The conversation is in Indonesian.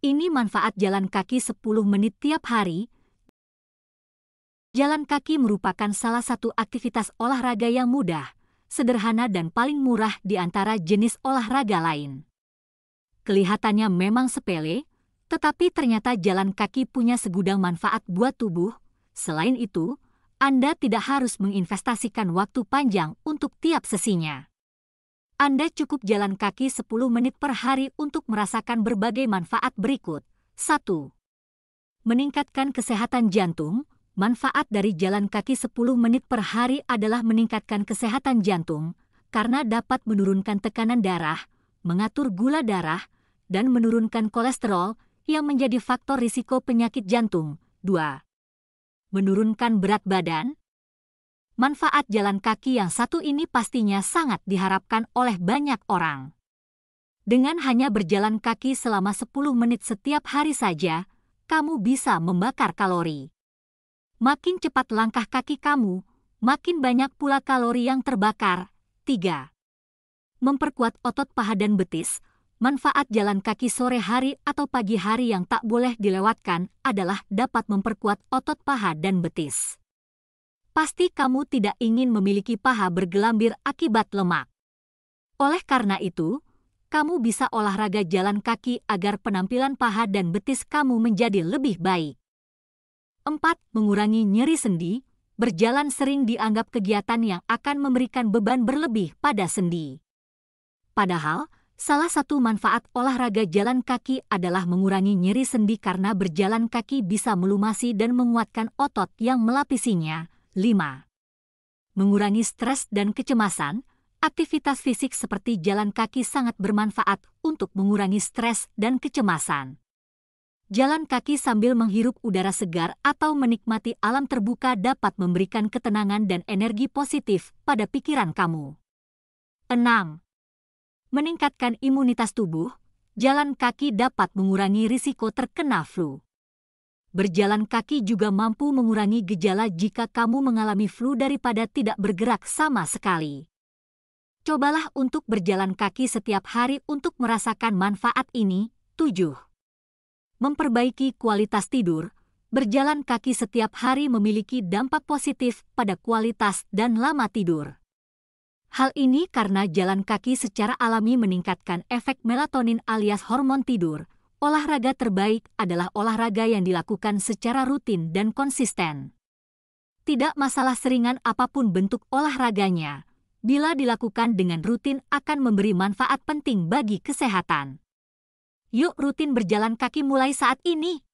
Ini manfaat jalan kaki 10 menit tiap hari. Jalan kaki merupakan salah satu aktivitas olahraga yang mudah, sederhana dan paling murah di antara jenis olahraga lain. Kelihatannya memang sepele, tetapi ternyata jalan kaki punya segudang manfaat buat tubuh. Selain itu, Anda tidak harus menginvestasikan waktu panjang untuk tiap sesinya. Anda cukup jalan kaki 10 menit per hari untuk merasakan berbagai manfaat berikut. 1. Meningkatkan kesehatan jantung. Manfaat dari jalan kaki 10 menit per hari adalah meningkatkan kesehatan jantung karena dapat menurunkan tekanan darah, mengatur gula darah, dan menurunkan kolesterol yang menjadi faktor risiko penyakit jantung. 2. Menurunkan berat badan manfaat jalan kaki yang satu ini pastinya sangat diharapkan oleh banyak orang. Dengan hanya berjalan kaki selama 10 menit setiap hari saja, kamu bisa membakar kalori. Makin cepat langkah kaki kamu, makin banyak pula kalori yang terbakar. 3. Memperkuat otot paha dan betis, manfaat jalan kaki sore hari atau pagi hari yang tak boleh dilewatkan adalah dapat memperkuat otot paha dan betis. Pasti kamu tidak ingin memiliki paha bergelambir akibat lemak. Oleh karena itu, kamu bisa olahraga jalan kaki agar penampilan paha dan betis kamu menjadi lebih baik. 4. Mengurangi nyeri sendi. Berjalan sering dianggap kegiatan yang akan memberikan beban berlebih pada sendi. Padahal, salah satu manfaat olahraga jalan kaki adalah mengurangi nyeri sendi karena berjalan kaki bisa melumasi dan menguatkan otot yang melapisinya, 5. Mengurangi stres dan kecemasan, aktivitas fisik seperti jalan kaki sangat bermanfaat untuk mengurangi stres dan kecemasan. Jalan kaki sambil menghirup udara segar atau menikmati alam terbuka dapat memberikan ketenangan dan energi positif pada pikiran kamu. 6. Meningkatkan imunitas tubuh, jalan kaki dapat mengurangi risiko terkena flu berjalan kaki juga mampu mengurangi gejala jika kamu mengalami flu daripada tidak bergerak sama sekali. Cobalah untuk berjalan kaki setiap hari untuk merasakan manfaat ini. 7. Memperbaiki kualitas tidur. Berjalan kaki setiap hari memiliki dampak positif pada kualitas dan lama tidur. Hal ini karena jalan kaki secara alami meningkatkan efek melatonin alias hormon tidur, olahraga terbaik adalah olahraga yang dilakukan secara rutin dan konsisten. Tidak masalah seringan apapun bentuk olahraganya, bila dilakukan dengan rutin akan memberi manfaat penting bagi kesehatan. Yuk rutin berjalan kaki mulai saat ini.